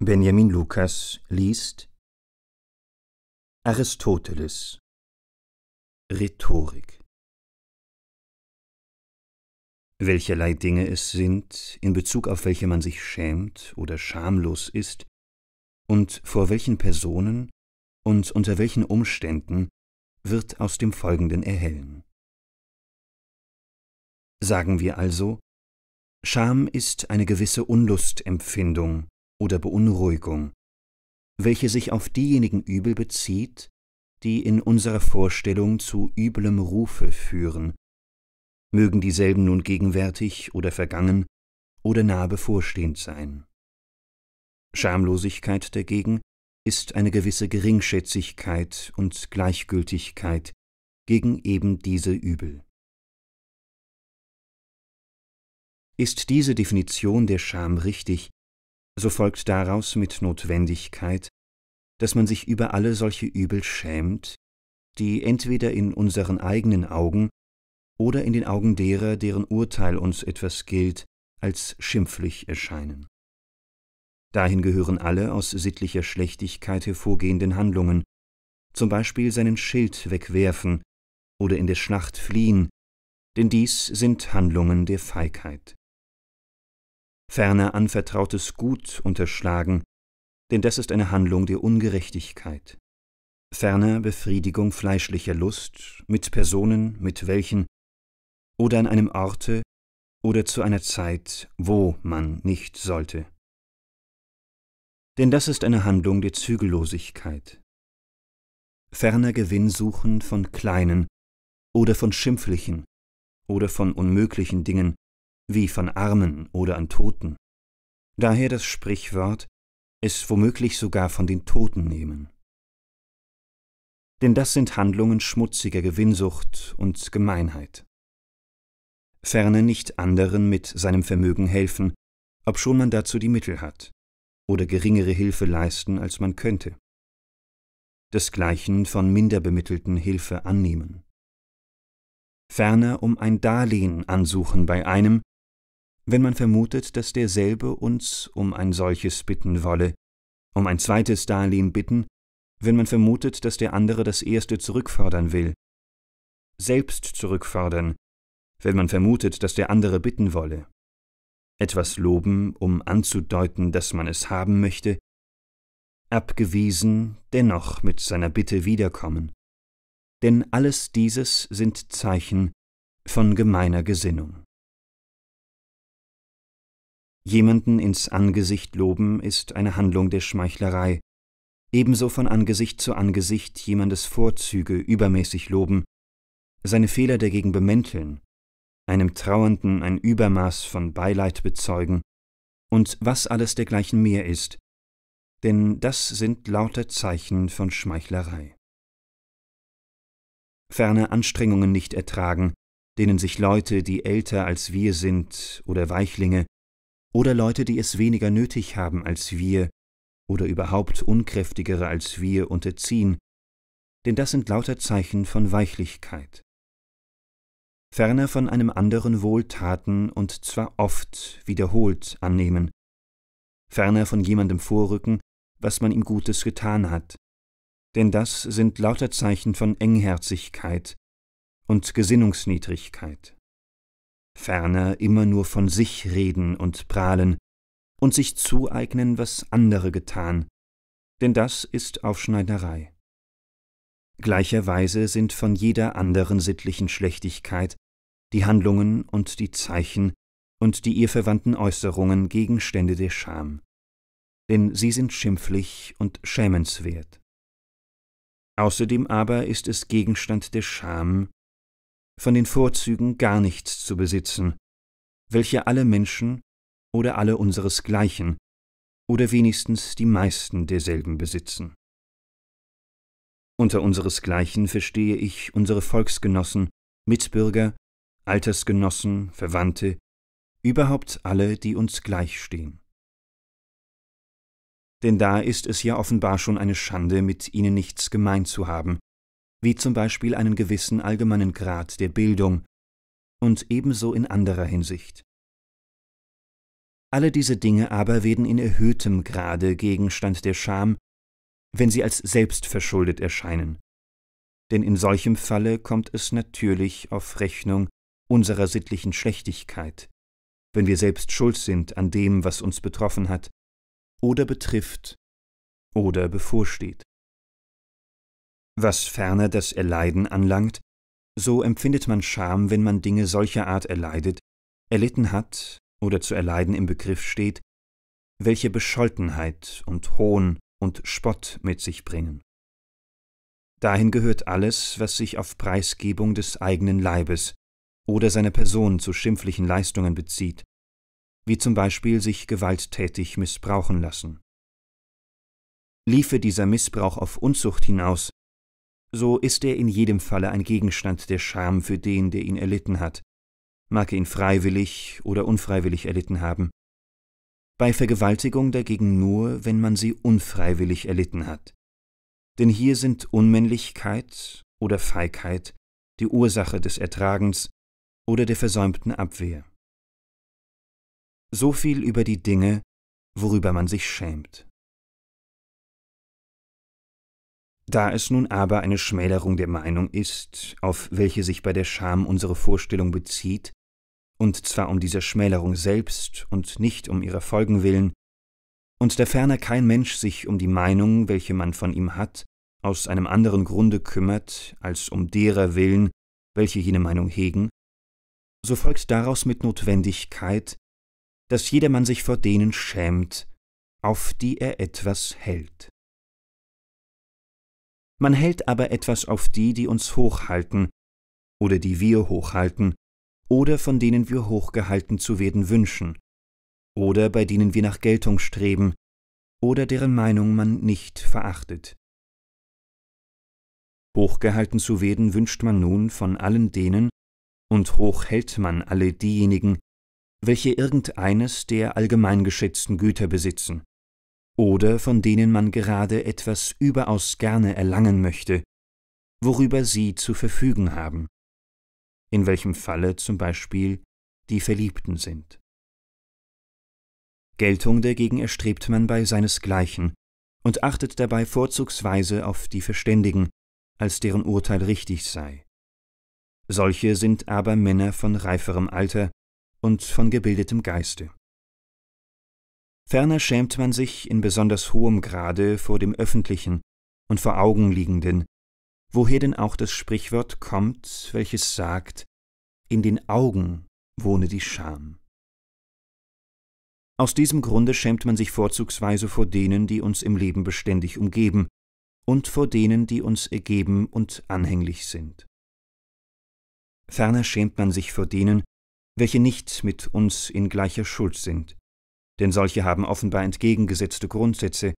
Benjamin Lukas liest Aristoteles Rhetorik Welcherlei Dinge es sind, in Bezug auf welche man sich schämt oder schamlos ist, und vor welchen Personen und unter welchen Umständen, wird aus dem Folgenden erhellen. Sagen wir also, Scham ist eine gewisse Unlustempfindung, oder Beunruhigung, welche sich auf diejenigen Übel bezieht, die in unserer Vorstellung zu üblem Rufe führen, mögen dieselben nun gegenwärtig oder vergangen oder nahe bevorstehend sein. Schamlosigkeit dagegen ist eine gewisse Geringschätzigkeit und Gleichgültigkeit gegen eben diese Übel. Ist diese Definition der Scham richtig, so folgt daraus mit Notwendigkeit, dass man sich über alle solche Übel schämt, die entweder in unseren eigenen Augen oder in den Augen derer, deren Urteil uns etwas gilt, als schimpflich erscheinen. Dahin gehören alle aus sittlicher Schlechtigkeit hervorgehenden Handlungen, zum Beispiel seinen Schild wegwerfen oder in der Schlacht fliehen, denn dies sind Handlungen der Feigheit ferner anvertrautes Gut unterschlagen, denn das ist eine Handlung der Ungerechtigkeit. Ferner Befriedigung fleischlicher Lust mit Personen, mit welchen oder an einem Orte oder zu einer Zeit, wo man nicht sollte. Denn das ist eine Handlung der Zügellosigkeit. Ferner Gewinnsuchen von kleinen oder von schimpflichen oder von unmöglichen Dingen, wie von Armen oder an Toten. Daher das Sprichwort, es womöglich sogar von den Toten nehmen. Denn das sind Handlungen schmutziger Gewinnsucht und Gemeinheit. Ferne nicht anderen mit seinem Vermögen helfen, obschon man dazu die Mittel hat, oder geringere Hilfe leisten, als man könnte. Desgleichen von Minderbemittelten Hilfe annehmen. Ferner um ein Darlehen ansuchen bei einem, wenn man vermutet, dass derselbe uns um ein solches bitten wolle, um ein zweites Darlehen bitten, wenn man vermutet, dass der andere das erste zurückfordern will, selbst zurückfordern, wenn man vermutet, dass der andere bitten wolle, etwas loben, um anzudeuten, dass man es haben möchte, abgewiesen, dennoch mit seiner Bitte wiederkommen. Denn alles dieses sind Zeichen von gemeiner Gesinnung. Jemanden ins Angesicht loben ist eine Handlung der Schmeichlerei. Ebenso von Angesicht zu Angesicht jemandes Vorzüge übermäßig loben, seine Fehler dagegen bemänteln, einem Trauernden ein Übermaß von Beileid bezeugen und was alles dergleichen mehr ist, denn das sind lauter Zeichen von Schmeichlerei. Ferne Anstrengungen nicht ertragen, denen sich Leute, die älter als wir sind oder Weichlinge, oder Leute, die es weniger nötig haben als wir oder überhaupt unkräftigere als wir unterziehen, denn das sind lauter Zeichen von Weichlichkeit. Ferner von einem anderen Wohltaten und zwar oft wiederholt annehmen, ferner von jemandem vorrücken, was man ihm Gutes getan hat, denn das sind lauter Zeichen von Engherzigkeit und Gesinnungsniedrigkeit ferner immer nur von sich reden und prahlen und sich zueignen, was andere getan, denn das ist Aufschneiderei. Gleicherweise sind von jeder anderen sittlichen Schlechtigkeit die Handlungen und die Zeichen und die ihr verwandten Äußerungen Gegenstände der Scham, denn sie sind schimpflich und schämenswert. Außerdem aber ist es Gegenstand der Scham, von den Vorzügen gar nichts zu besitzen, welche alle Menschen oder alle unseresgleichen oder wenigstens die meisten derselben besitzen. Unter unseresgleichen verstehe ich unsere Volksgenossen, Mitbürger, Altersgenossen, Verwandte, überhaupt alle, die uns gleichstehen. Denn da ist es ja offenbar schon eine Schande, mit ihnen nichts gemein zu haben, wie zum Beispiel einen gewissen allgemeinen Grad der Bildung und ebenso in anderer Hinsicht. Alle diese Dinge aber werden in erhöhtem Grade Gegenstand der Scham, wenn sie als selbstverschuldet erscheinen. Denn in solchem Falle kommt es natürlich auf Rechnung unserer sittlichen Schlechtigkeit, wenn wir selbst schuld sind an dem, was uns betroffen hat, oder betrifft, oder bevorsteht. Was ferner das Erleiden anlangt, so empfindet man Scham, wenn man Dinge solcher Art erleidet, erlitten hat oder zu erleiden im Begriff steht, welche Bescholtenheit und Hohn und Spott mit sich bringen. Dahin gehört alles, was sich auf Preisgebung des eigenen Leibes oder seiner Person zu schimpflichen Leistungen bezieht, wie zum Beispiel sich gewalttätig missbrauchen lassen. Liefe dieser Missbrauch auf Unzucht hinaus, so ist er in jedem Falle ein Gegenstand der Scham für den, der ihn erlitten hat, mag ihn freiwillig oder unfreiwillig erlitten haben. Bei Vergewaltigung dagegen nur, wenn man sie unfreiwillig erlitten hat. Denn hier sind Unmännlichkeit oder Feigheit die Ursache des Ertragens oder der versäumten Abwehr. So viel über die Dinge, worüber man sich schämt. Da es nun aber eine Schmälerung der Meinung ist, auf welche sich bei der Scham unsere Vorstellung bezieht, und zwar um dieser Schmälerung selbst und nicht um ihrer Folgen willen, und da ferner kein Mensch sich um die Meinung, welche man von ihm hat, aus einem anderen Grunde kümmert, als um derer willen, welche jene Meinung hegen, so folgt daraus mit Notwendigkeit, dass jedermann sich vor denen schämt, auf die er etwas hält. Man hält aber etwas auf die, die uns hochhalten, oder die wir hochhalten, oder von denen wir hochgehalten zu werden wünschen, oder bei denen wir nach Geltung streben, oder deren Meinung man nicht verachtet. Hochgehalten zu werden wünscht man nun von allen denen, und hoch hält man alle diejenigen, welche irgendeines der allgemeingeschätzten Güter besitzen, oder von denen man gerade etwas überaus gerne erlangen möchte, worüber sie zu verfügen haben, in welchem Falle zum Beispiel die Verliebten sind. Geltung dagegen erstrebt man bei seinesgleichen und achtet dabei vorzugsweise auf die Verständigen, als deren Urteil richtig sei. Solche sind aber Männer von reiferem Alter und von gebildetem Geiste. Ferner schämt man sich in besonders hohem Grade vor dem Öffentlichen und vor Augenliegenden, woher denn auch das Sprichwort kommt, welches sagt, in den Augen wohne die Scham. Aus diesem Grunde schämt man sich vorzugsweise vor denen, die uns im Leben beständig umgeben, und vor denen, die uns ergeben und anhänglich sind. Ferner schämt man sich vor denen, welche nicht mit uns in gleicher Schuld sind denn solche haben offenbar entgegengesetzte Grundsätze,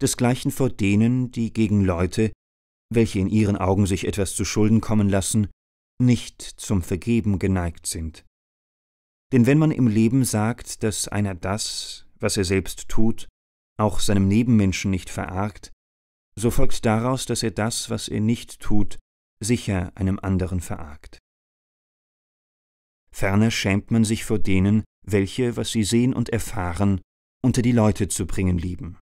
desgleichen vor denen, die gegen Leute, welche in ihren Augen sich etwas zu Schulden kommen lassen, nicht zum Vergeben geneigt sind. Denn wenn man im Leben sagt, dass einer das, was er selbst tut, auch seinem Nebenmenschen nicht verargt, so folgt daraus, dass er das, was er nicht tut, sicher einem anderen verargt. Ferner schämt man sich vor denen, welche, was sie sehen und erfahren, unter die Leute zu bringen lieben.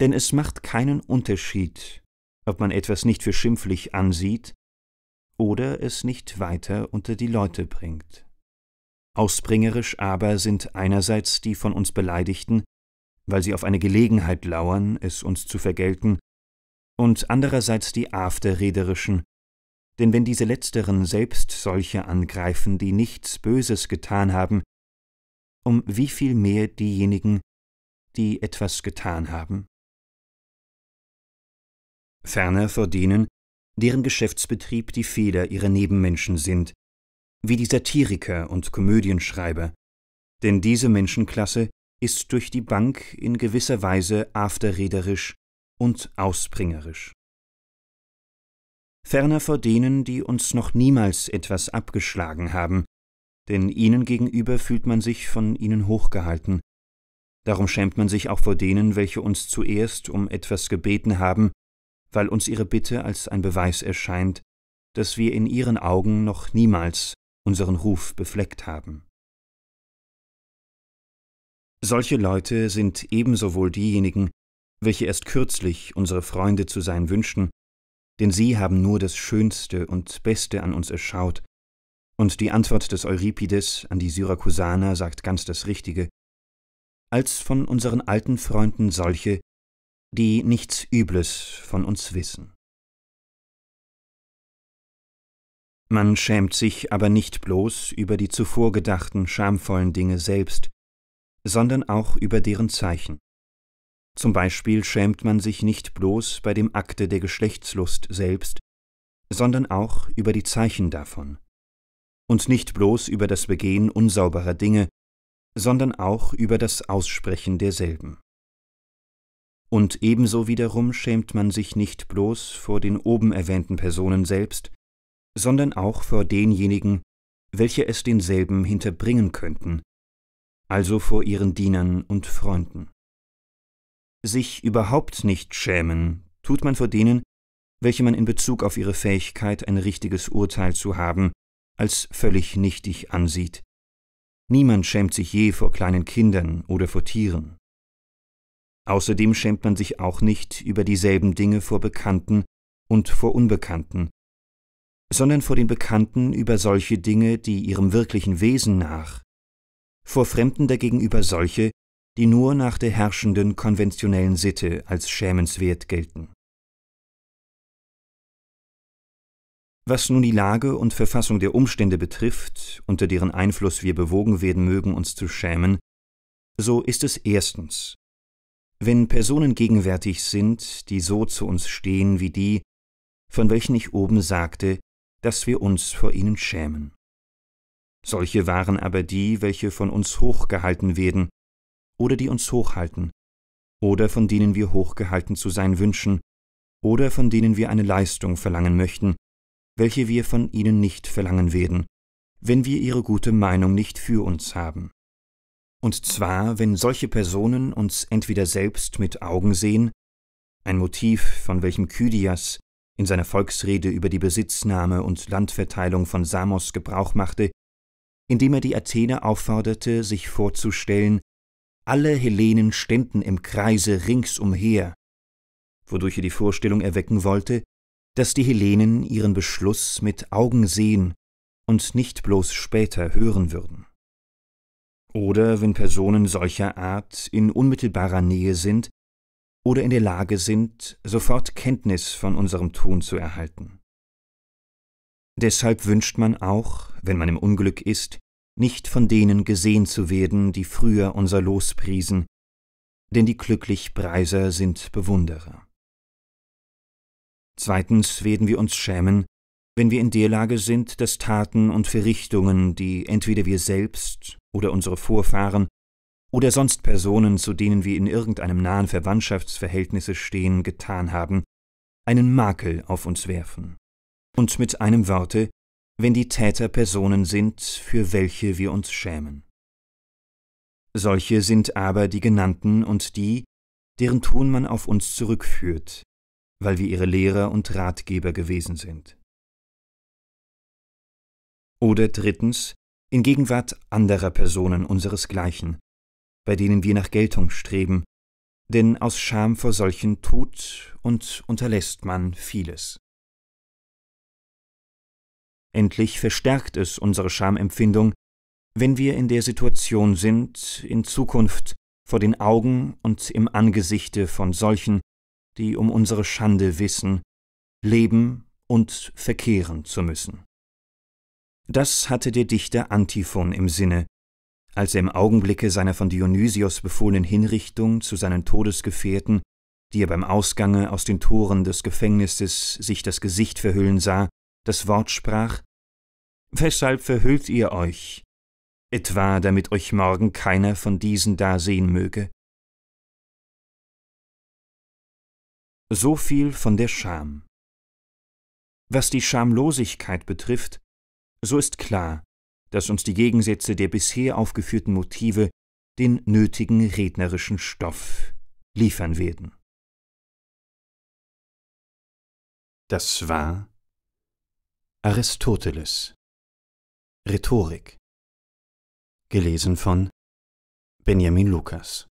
Denn es macht keinen Unterschied, ob man etwas nicht für schimpflich ansieht oder es nicht weiter unter die Leute bringt. Ausbringerisch aber sind einerseits die von uns Beleidigten, weil sie auf eine Gelegenheit lauern, es uns zu vergelten, und andererseits die Afterrederischen, denn wenn diese Letzteren selbst solche angreifen, die nichts Böses getan haben, um wie viel mehr diejenigen, die etwas getan haben. Ferner vor denen, deren Geschäftsbetrieb die Feder ihrer Nebenmenschen sind, wie die Satiriker und Komödienschreiber, denn diese Menschenklasse ist durch die Bank in gewisser Weise afterrederisch und ausbringerisch. Ferner vor denen, die uns noch niemals etwas abgeschlagen haben, denn ihnen gegenüber fühlt man sich von ihnen hochgehalten. Darum schämt man sich auch vor denen, welche uns zuerst um etwas gebeten haben, weil uns ihre Bitte als ein Beweis erscheint, dass wir in ihren Augen noch niemals unseren Ruf befleckt haben. Solche Leute sind ebenso wohl diejenigen, welche erst kürzlich unsere Freunde zu sein wünschen, denn sie haben nur das Schönste und Beste an uns erschaut und die Antwort des Euripides an die Syrakusaner sagt ganz das Richtige, als von unseren alten Freunden solche, die nichts Übles von uns wissen. Man schämt sich aber nicht bloß über die zuvor gedachten schamvollen Dinge selbst, sondern auch über deren Zeichen. Zum Beispiel schämt man sich nicht bloß bei dem Akte der Geschlechtslust selbst, sondern auch über die Zeichen davon und nicht bloß über das Begehen unsauberer Dinge, sondern auch über das Aussprechen derselben. Und ebenso wiederum schämt man sich nicht bloß vor den oben erwähnten Personen selbst, sondern auch vor denjenigen, welche es denselben hinterbringen könnten, also vor ihren Dienern und Freunden. Sich überhaupt nicht schämen, tut man vor denen, welche man in Bezug auf ihre Fähigkeit, ein richtiges Urteil zu haben, als völlig nichtig ansieht. Niemand schämt sich je vor kleinen Kindern oder vor Tieren. Außerdem schämt man sich auch nicht über dieselben Dinge vor Bekannten und vor Unbekannten, sondern vor den Bekannten über solche Dinge, die ihrem wirklichen Wesen nach, vor Fremden dagegen über solche, die nur nach der herrschenden konventionellen Sitte als schämenswert gelten. Was nun die Lage und Verfassung der Umstände betrifft, unter deren Einfluss wir bewogen werden mögen, uns zu schämen, so ist es erstens, wenn Personen gegenwärtig sind, die so zu uns stehen wie die, von welchen ich oben sagte, dass wir uns vor ihnen schämen. Solche waren aber die, welche von uns hochgehalten werden, oder die uns hochhalten, oder von denen wir hochgehalten zu sein wünschen, oder von denen wir eine Leistung verlangen möchten, welche wir von ihnen nicht verlangen werden, wenn wir ihre gute Meinung nicht für uns haben. Und zwar, wenn solche Personen uns entweder selbst mit Augen sehen, ein Motiv, von welchem Kydias in seiner Volksrede über die Besitznahme und Landverteilung von Samos Gebrauch machte, indem er die Athener aufforderte, sich vorzustellen, alle Hellenen ständen im Kreise ringsumher, wodurch er die Vorstellung erwecken wollte, dass die Hellenen ihren Beschluss mit Augen sehen und nicht bloß später hören würden. Oder wenn Personen solcher Art in unmittelbarer Nähe sind oder in der Lage sind, sofort Kenntnis von unserem Tun zu erhalten. Deshalb wünscht man auch, wenn man im Unglück ist, nicht von denen gesehen zu werden, die früher unser Los priesen, denn die glücklich Preiser sind Bewunderer. Zweitens werden wir uns schämen, wenn wir in der Lage sind, dass Taten und Verrichtungen, die entweder wir selbst oder unsere Vorfahren oder sonst Personen, zu denen wir in irgendeinem nahen Verwandtschaftsverhältnisse stehen, getan haben, einen Makel auf uns werfen. Und mit einem Worte, wenn die Täter Personen sind, für welche wir uns schämen. Solche sind aber die genannten und die, deren Tun man auf uns zurückführt, weil wir ihre Lehrer und Ratgeber gewesen sind. Oder drittens, in Gegenwart anderer Personen unseresgleichen, bei denen wir nach Geltung streben, denn aus Scham vor solchen tut und unterlässt man vieles. Endlich verstärkt es unsere Schamempfindung, wenn wir in der Situation sind, in Zukunft vor den Augen und im Angesichte von solchen, die um unsere Schande wissen, leben und verkehren zu müssen. Das hatte der Dichter Antiphon im Sinne, als er im Augenblicke seiner von Dionysios befohlenen Hinrichtung zu seinen Todesgefährten, die er beim Ausgange aus den Toren des Gefängnisses sich das Gesicht verhüllen sah, das Wort sprach Weshalb verhüllt ihr euch? Etwa damit euch morgen keiner von diesen da sehen möge? So viel von der Scham. Was die Schamlosigkeit betrifft, so ist klar, dass uns die Gegensätze der bisher aufgeführten Motive den nötigen rednerischen Stoff liefern werden. Das war Aristoteles Rhetorik gelesen von Benjamin Lukas